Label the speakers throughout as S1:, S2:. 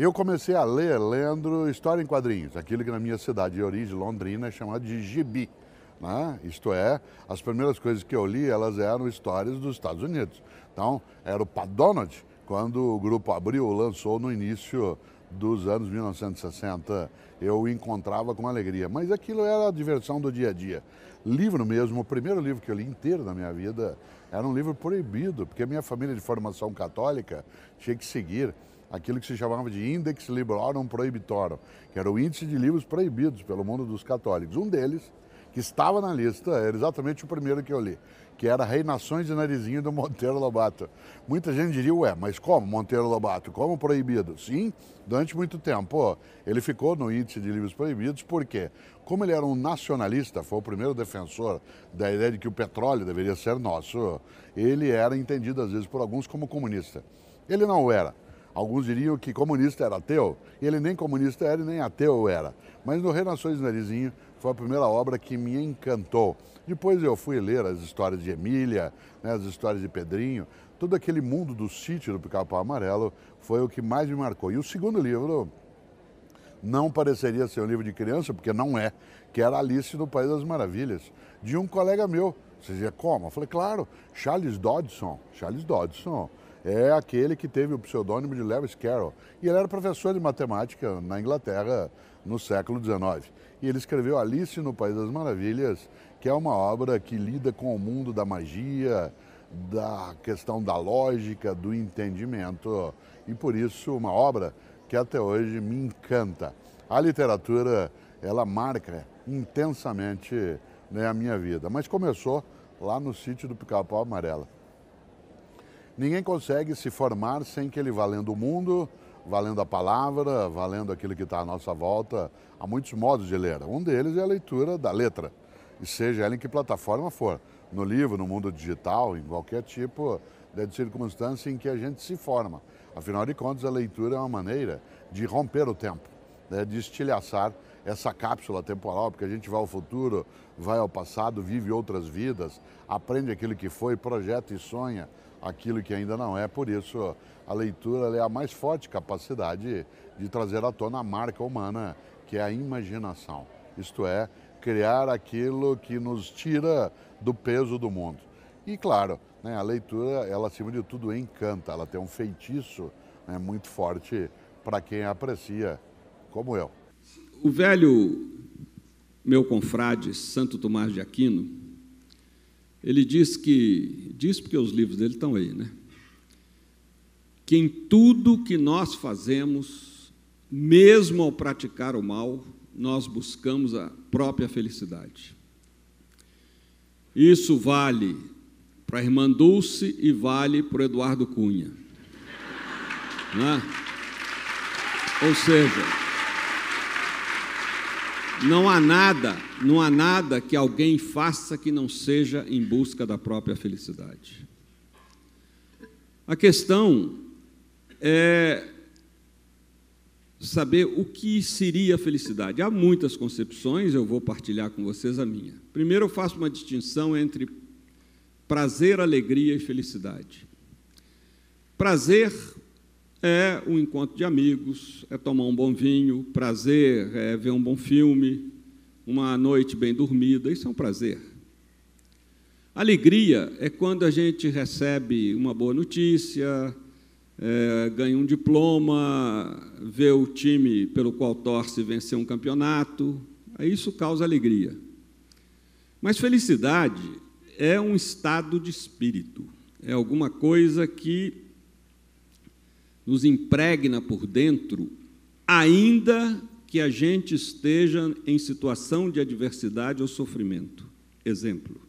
S1: Eu comecei a ler, lendo história em quadrinhos, aquilo que na minha cidade de origem, Londrina, é chamado de gibi. Né? Isto é, as primeiras coisas que eu li, elas eram histórias dos Estados Unidos. Então, era o Pat Donald, quando o grupo abriu, lançou no início dos anos 1960, eu encontrava com alegria. Mas aquilo era a diversão do dia a dia. Livro mesmo, o primeiro livro que eu li inteiro na minha vida, era um livro proibido, porque minha família de formação católica tinha que seguir aquilo que se chamava de Index Librorum Prohibitorum, que era o índice de livros proibidos pelo mundo dos católicos. Um deles, que estava na lista, era exatamente o primeiro que eu li, que era Reinações de Narizinho do Monteiro Lobato. Muita gente diria, ué, mas como Monteiro Lobato? Como proibido? Sim, durante muito tempo. Ele ficou no índice de livros proibidos, porque, como ele era um nacionalista, foi o primeiro defensor da ideia de que o petróleo deveria ser nosso, ele era entendido às vezes por alguns como comunista. Ele não era Alguns diriam que comunista era ateu, e ele nem comunista era e nem ateu era. Mas no Renações Narizinho foi a primeira obra que me encantou. Depois eu fui ler as histórias de Emília, né, as histórias de Pedrinho, todo aquele mundo do sítio do Pica-Pau Amarelo foi o que mais me marcou. E o segundo livro não pareceria ser um livro de criança, porque não é, que era Alice no País das Maravilhas, de um colega meu. Você dizia, como? Eu falei, claro, Charles Dodson. Charles Dodson é aquele que teve o pseudônimo de Lewis Carroll. E ele era professor de matemática na Inglaterra no século XIX. E ele escreveu Alice no País das Maravilhas, que é uma obra que lida com o mundo da magia, da questão da lógica, do entendimento. E por isso, uma obra que até hoje me encanta. A literatura, ela marca intensamente né, a minha vida, mas começou lá no sítio do Pica-Pau Amarela. Ninguém consegue se formar sem que ele valendo o mundo, valendo a palavra, valendo aquilo que está à nossa volta. Há muitos modos de ler. Um deles é a leitura da letra, e seja ela em que plataforma for. No livro, no mundo digital, em qualquer tipo de circunstância em que a gente se forma. Afinal de contas, a leitura é uma maneira de romper o tempo, né? de estilhaçar essa cápsula temporal, porque a gente vai ao futuro, vai ao passado, vive outras vidas, aprende aquilo que foi, projeta e sonha aquilo que ainda não é. Por isso, a leitura é a mais forte capacidade de trazer à tona a marca humana, que é a imaginação. Isto é, criar aquilo que nos tira do peso do mundo. E claro, né, a leitura, ela acima de tudo encanta, ela tem um feitiço né, muito
S2: forte para quem aprecia, como eu. O velho meu confrade Santo Tomás de Aquino, ele diz que, diz porque os livros dele estão aí, né? Que em tudo que nós fazemos, mesmo ao praticar o mal, nós buscamos a própria felicidade. Isso vale para a irmã Dulce e vale para o Eduardo Cunha. Né? Ou seja, não há nada, não há nada que alguém faça que não seja em busca da própria felicidade. A questão é saber o que seria a felicidade. Há muitas concepções, eu vou partilhar com vocês a minha. Primeiro, eu faço uma distinção entre prazer, alegria e felicidade. Prazer é um encontro de amigos, é tomar um bom vinho, prazer, é ver um bom filme, uma noite bem dormida, isso é um prazer. Alegria é quando a gente recebe uma boa notícia, é, ganha um diploma, vê o time pelo qual torce vencer um campeonato, isso causa alegria. Mas felicidade é um estado de espírito, é alguma coisa que nos impregna por dentro, ainda que a gente esteja em situação de adversidade ou sofrimento. Exemplo.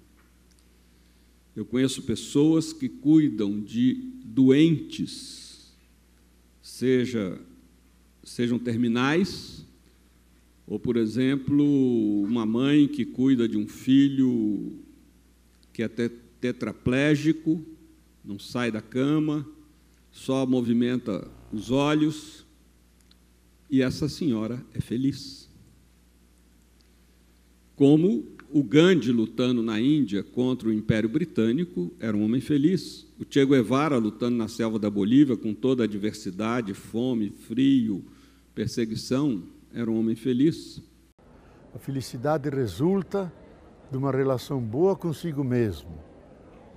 S2: Eu conheço pessoas que cuidam de doentes, seja sejam terminais, ou, por exemplo, uma mãe que cuida de um filho que é tetraplégico, não sai da cama, só movimenta os olhos e essa senhora é feliz. Como o Gandhi lutando na Índia contra o Império Britânico era um homem feliz. O Che Guevara lutando na selva da Bolívia com toda a diversidade, fome, frio, perseguição, era um homem feliz. A
S3: felicidade resulta de uma relação boa consigo mesmo,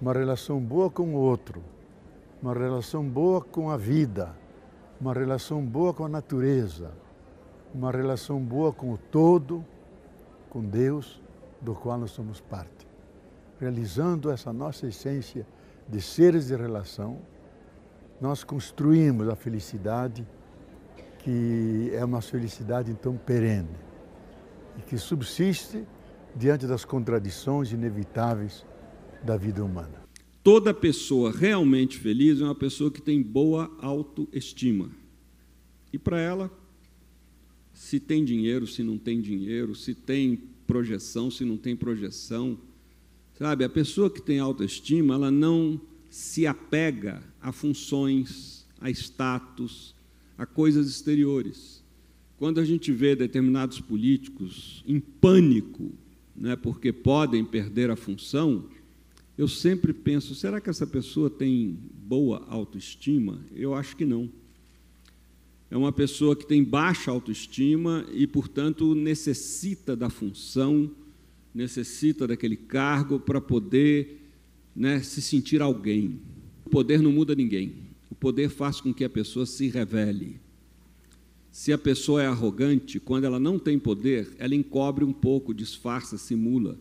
S3: uma relação boa com o outro uma relação boa com a vida, uma relação boa com a natureza, uma relação boa com o todo, com Deus, do qual nós somos parte. Realizando essa nossa essência de seres de relação, nós construímos a felicidade que é uma felicidade então perene e que subsiste diante das contradições inevitáveis da vida humana.
S2: Toda pessoa realmente feliz é uma pessoa que tem boa autoestima. E para ela, se tem dinheiro, se não tem dinheiro, se tem projeção, se não tem projeção, sabe? A pessoa que tem autoestima, ela não se apega a funções, a status, a coisas exteriores. Quando a gente vê determinados políticos em pânico, né, porque podem perder a função, eu sempre penso: será que essa pessoa tem boa autoestima? Eu acho que não. É uma pessoa que tem baixa autoestima e, portanto, necessita da função, necessita daquele cargo para poder né, se sentir alguém. O poder não muda ninguém. O poder faz com que a pessoa se revele. Se a pessoa é arrogante, quando ela não tem poder, ela encobre um pouco, disfarça, simula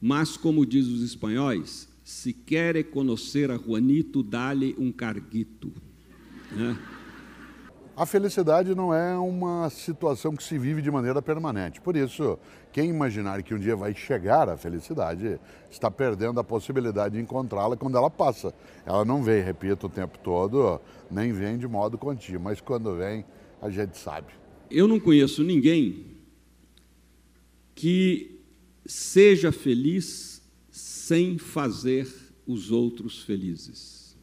S2: mas, como diz os espanhóis, se quer conhecer a Juanito, dá-lhe um carguito. Né? A felicidade não é
S1: uma situação que se vive de maneira permanente. Por isso, quem imaginar que um dia vai chegar a felicidade está perdendo a possibilidade de encontrá-la quando ela passa. Ela não vem, repito, o tempo todo, nem vem de modo contínuo, mas
S2: quando vem, a gente sabe. Eu não conheço ninguém que Seja feliz sem fazer os outros felizes.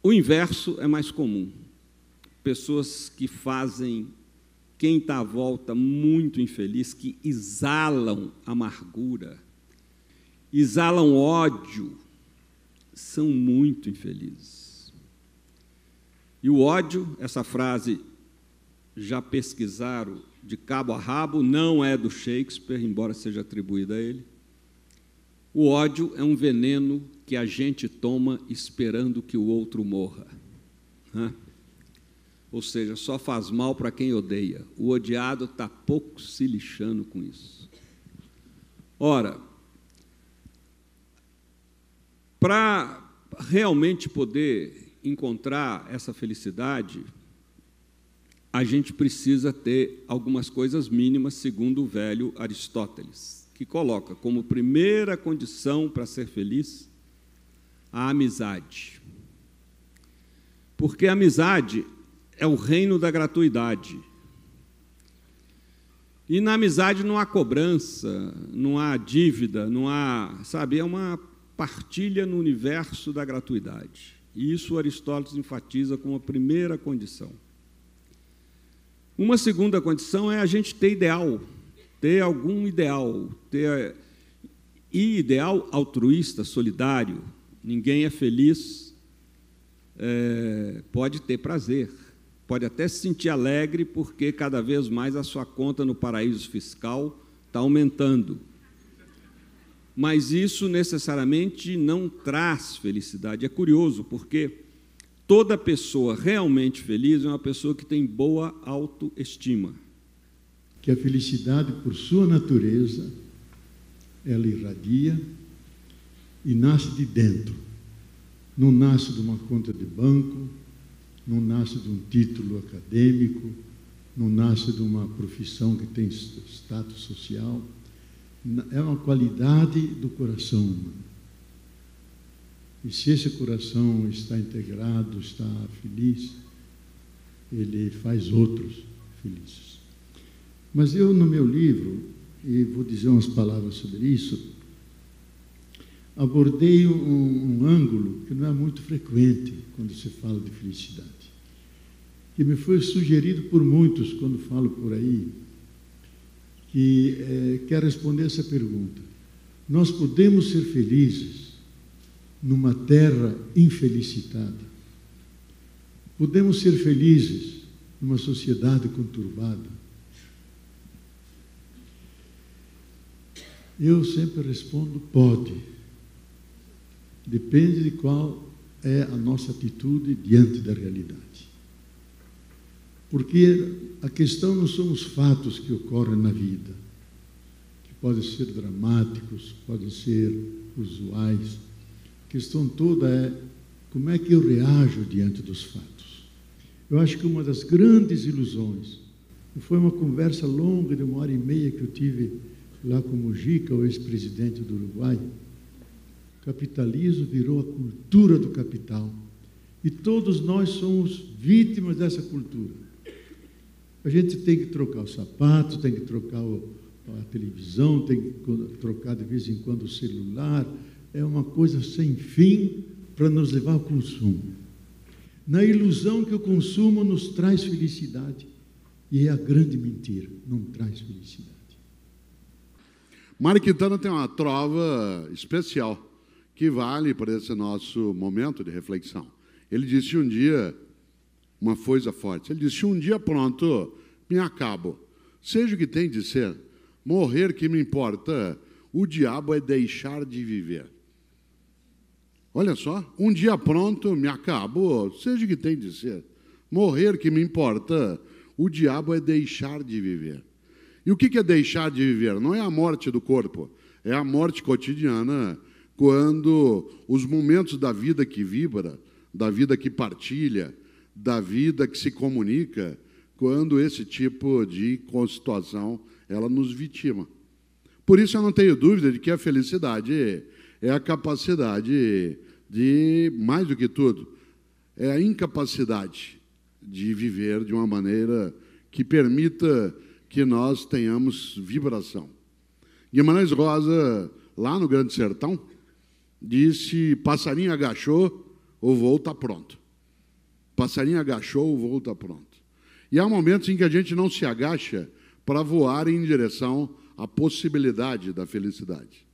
S2: O inverso é mais comum. Pessoas que fazem quem está à volta muito infeliz, que exalam amargura, exalam ódio, são muito infelizes. E o ódio, essa frase, já pesquisaram de cabo a rabo, não é do Shakespeare, embora seja atribuída a ele. O ódio é um veneno que a gente toma esperando que o outro morra. Né? Ou seja, só faz mal para quem odeia. O odiado está pouco se lixando com isso. Ora, para realmente poder encontrar essa felicidade, a gente precisa ter algumas coisas mínimas, segundo o velho Aristóteles, que coloca como primeira condição para ser feliz a amizade. Porque a amizade é o reino da gratuidade. E na amizade não há cobrança, não há dívida, não há, sabe, é uma partilha no universo da gratuidade. E isso Aristóteles enfatiza como a primeira condição. Uma segunda condição é a gente ter ideal, ter algum ideal, ter e ideal altruísta, solidário. Ninguém é feliz, é, pode ter prazer, pode até se sentir alegre, porque cada vez mais a sua conta no paraíso fiscal está aumentando. Mas isso necessariamente não traz felicidade. É curioso, porque Toda pessoa realmente feliz é uma pessoa que tem boa autoestima.
S3: Que a felicidade, por sua natureza, ela irradia e nasce de dentro. Não nasce de uma conta de banco, não nasce de um título acadêmico, não nasce de uma profissão que tem status social. É uma qualidade do coração humano. E se esse coração está integrado, está feliz, ele faz outros felizes. Mas eu, no meu livro, e vou dizer umas palavras sobre isso, abordei um, um ângulo que não é muito frequente quando se fala de felicidade, que me foi sugerido por muitos quando falo por aí, que é, quer responder essa pergunta. Nós podemos ser felizes numa terra infelicitada. Podemos ser felizes numa sociedade conturbada. Eu sempre respondo: pode. Depende de qual é a nossa atitude diante da realidade. Porque a questão não são os fatos que ocorrem na vida, que podem ser dramáticos, podem ser usuais, a questão toda é como é que eu reajo diante dos fatos. Eu acho que uma das grandes ilusões foi uma conversa longa de uma hora e meia que eu tive lá com o Mujica, o ex-presidente do Uruguai. O capitalismo virou a cultura do capital. E todos nós somos vítimas dessa cultura. A gente tem que trocar o sapato, tem que trocar o, a televisão, tem que trocar de vez em quando o celular, é uma coisa sem fim para nos levar ao consumo. Na ilusão que o consumo nos traz felicidade. E é a grande mentira, não traz felicidade.
S1: Mari Quintana tem uma trova especial que vale para esse nosso momento de reflexão. Ele disse um dia uma coisa forte. Ele disse um dia pronto, me acabo. Seja o que tem de ser, morrer que me importa. O diabo é deixar de viver. Olha só, um dia pronto, me acabo, seja o que tem de ser. Morrer que me importa. O diabo é deixar de viver. E o que é deixar de viver? Não é a morte do corpo, é a morte cotidiana, quando os momentos da vida que vibra, da vida que partilha, da vida que se comunica, quando esse tipo de situação ela nos vitima. Por isso eu não tenho dúvida de que a felicidade é a capacidade de, mais do que tudo, é a incapacidade de viver de uma maneira que permita que nós tenhamos vibração. Guimarães Rosa, lá no Grande Sertão, disse: passarinho agachou, o voo está pronto. Passarinho agachou, o voo está pronto. E há momentos em que a gente não se agacha para voar em direção à possibilidade da felicidade.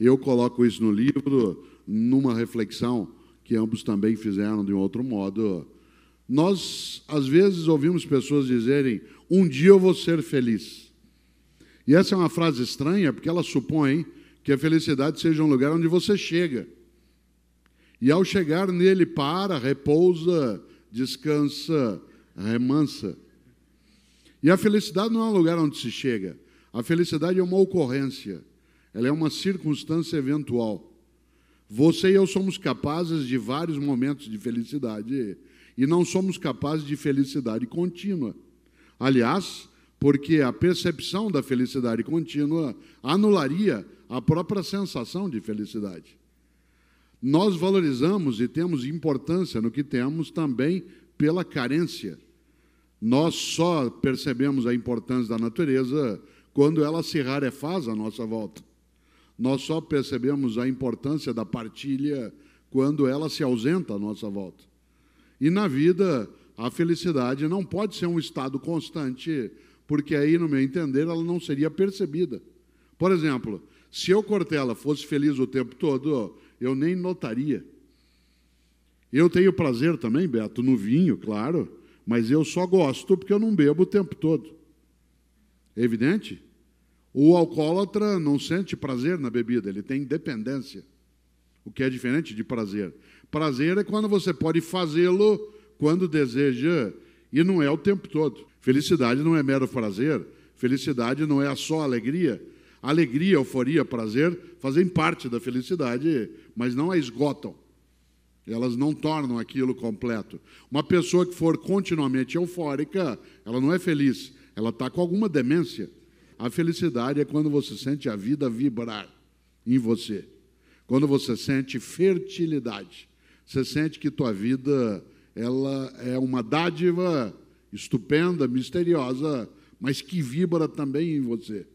S1: Eu coloco isso no livro, numa reflexão que ambos também fizeram de um outro modo. Nós, às vezes, ouvimos pessoas dizerem: Um dia eu vou ser feliz. E essa é uma frase estranha, porque ela supõe que a felicidade seja um lugar onde você chega. E ao chegar nele, para, repousa, descansa, remansa. E a felicidade não é um lugar onde se chega. A felicidade é uma ocorrência. Ela é uma circunstância eventual. Você e eu somos capazes de vários momentos de felicidade e não somos capazes de felicidade contínua. Aliás, porque a percepção da felicidade contínua anularia a própria sensação de felicidade. Nós valorizamos e temos importância no que temos também pela carência. Nós só percebemos a importância da natureza quando ela se rarefaz à nossa volta. Nós só percebemos a importância da partilha quando ela se ausenta à nossa volta. E na vida, a felicidade não pode ser um estado constante, porque aí, no meu entender, ela não seria percebida. Por exemplo, se eu, Cortella, fosse feliz o tempo todo, eu nem notaria. Eu tenho prazer também, Beto, no vinho, claro, mas eu só gosto porque eu não bebo o tempo todo. É evidente? O alcoólatra não sente prazer na bebida, ele tem dependência, o que é diferente de prazer. Prazer é quando você pode fazê-lo quando deseja e não é o tempo todo. Felicidade não é mero prazer, felicidade não é só alegria. Alegria, euforia, prazer fazem parte da felicidade, mas não a esgotam. Elas não tornam aquilo completo. Uma pessoa que for continuamente eufórica, ela não é feliz, ela está com alguma demência a felicidade é quando você sente a vida vibrar em você. Quando você sente fertilidade, você sente que tua vida ela é uma dádiva estupenda, misteriosa, mas que vibra também em você.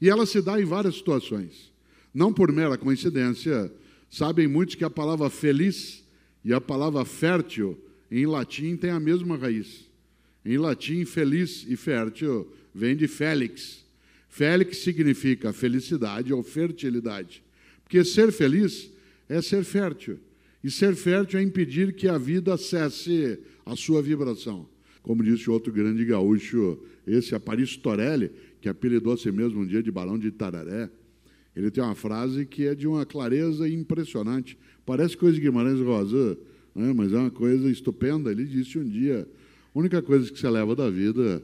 S1: E ela se dá em várias situações. Não por mera coincidência, sabem muitos que a palavra feliz e a palavra fértil em latim tem a mesma raiz. Em latim, feliz e fértil vem de félix, Félix significa felicidade ou fertilidade, porque ser feliz é ser fértil. E ser fértil é impedir que a vida cesse a sua vibração. Como disse outro grande gaúcho, esse Aparício Torelli, que apelidou a si mesmo um dia de Balão de Tararé, ele tem uma frase que é de uma clareza impressionante. Parece coisa de Guimarães Rosa, né? mas é uma coisa estupenda. Ele disse um dia: a única coisa que você leva da vida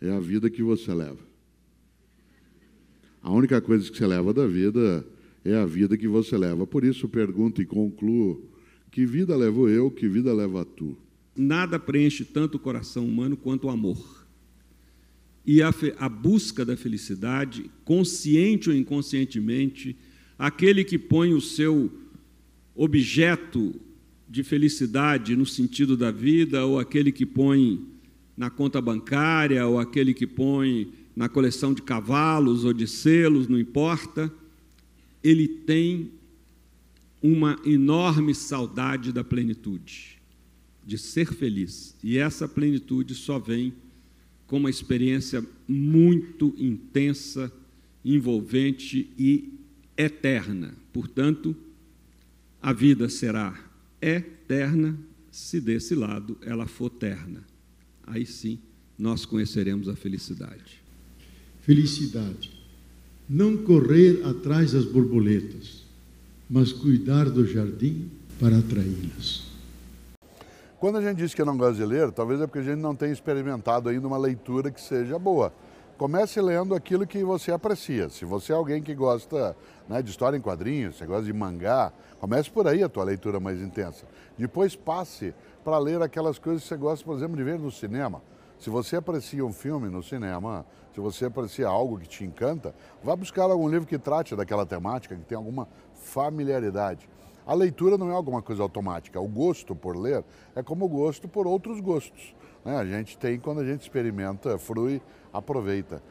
S1: é a vida que você leva. A única coisa que você leva da vida é a vida que você leva. Por isso pergunto
S2: e concluo: que vida levo eu, que vida leva tu? Nada preenche tanto o coração humano quanto o amor. E a, a busca da felicidade, consciente ou inconscientemente, aquele que põe o seu objeto de felicidade no sentido da vida, ou aquele que põe na conta bancária, ou aquele que põe na coleção de cavalos ou de selos, não importa, ele tem uma enorme saudade da plenitude, de ser feliz. E essa plenitude só vem com uma experiência muito intensa, envolvente e eterna. Portanto, a vida será eterna se desse lado ela for terna. Aí sim nós conheceremos a felicidade.
S3: Felicidade. Não correr atrás das borboletas, mas cuidar do jardim para atraí-las.
S1: Quando a gente diz que não gosta de ler, talvez é porque a gente não tenha experimentado ainda uma leitura que seja boa. Comece lendo aquilo que você aprecia. Se você é alguém que gosta né, de história em quadrinhos, você gosta de mangá, comece por aí a tua leitura mais intensa. Depois passe para ler aquelas coisas que você gosta, por exemplo, de ver no cinema. Se você aprecia um filme no cinema, se você aprecia algo que te encanta, vá buscar algum livro que trate daquela temática, que tenha alguma familiaridade. A leitura não é alguma coisa automática. O gosto por ler é como o gosto por outros gostos. Né? A gente tem quando a gente experimenta, frui, aproveita.